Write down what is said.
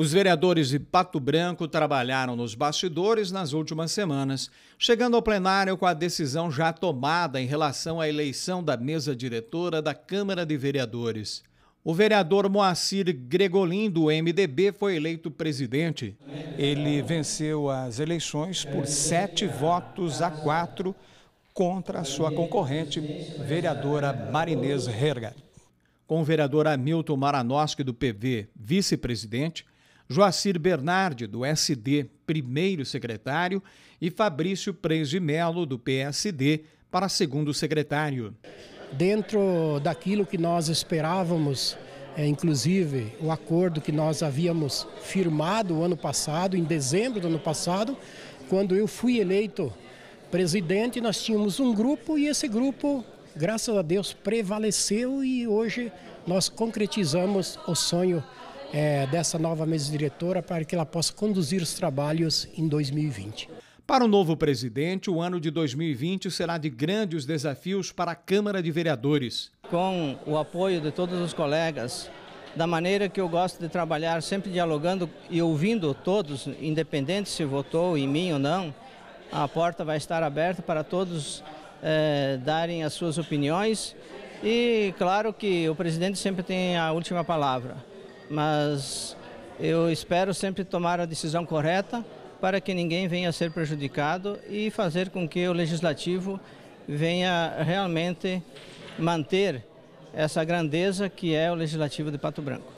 Os vereadores de Pato Branco trabalharam nos bastidores nas últimas semanas, chegando ao plenário com a decisão já tomada em relação à eleição da mesa diretora da Câmara de Vereadores. O vereador Moacir Gregolin, do MDB, foi eleito presidente. Ele venceu as eleições por sete votos a quatro contra a sua concorrente, vereadora Marinês Herga. Com o vereador Hamilton Maranoski, do PV, vice-presidente, Joacir Bernardi, do SD, primeiro secretário, e Fabrício Prez de Melo, do PSD, para segundo secretário. Dentro daquilo que nós esperávamos, é, inclusive o acordo que nós havíamos firmado o ano passado, em dezembro do ano passado, quando eu fui eleito presidente, nós tínhamos um grupo e esse grupo, graças a Deus, prevaleceu e hoje nós concretizamos o sonho é, dessa nova mesa diretora para que ela possa conduzir os trabalhos em 2020. Para o novo presidente, o ano de 2020 será de grandes desafios para a Câmara de Vereadores. Com o apoio de todos os colegas, da maneira que eu gosto de trabalhar, sempre dialogando e ouvindo todos, independente se votou em mim ou não, a porta vai estar aberta para todos é, darem as suas opiniões. E claro que o presidente sempre tem a última palavra mas eu espero sempre tomar a decisão correta para que ninguém venha a ser prejudicado e fazer com que o legislativo venha realmente manter essa grandeza que é o legislativo de Pato Branco.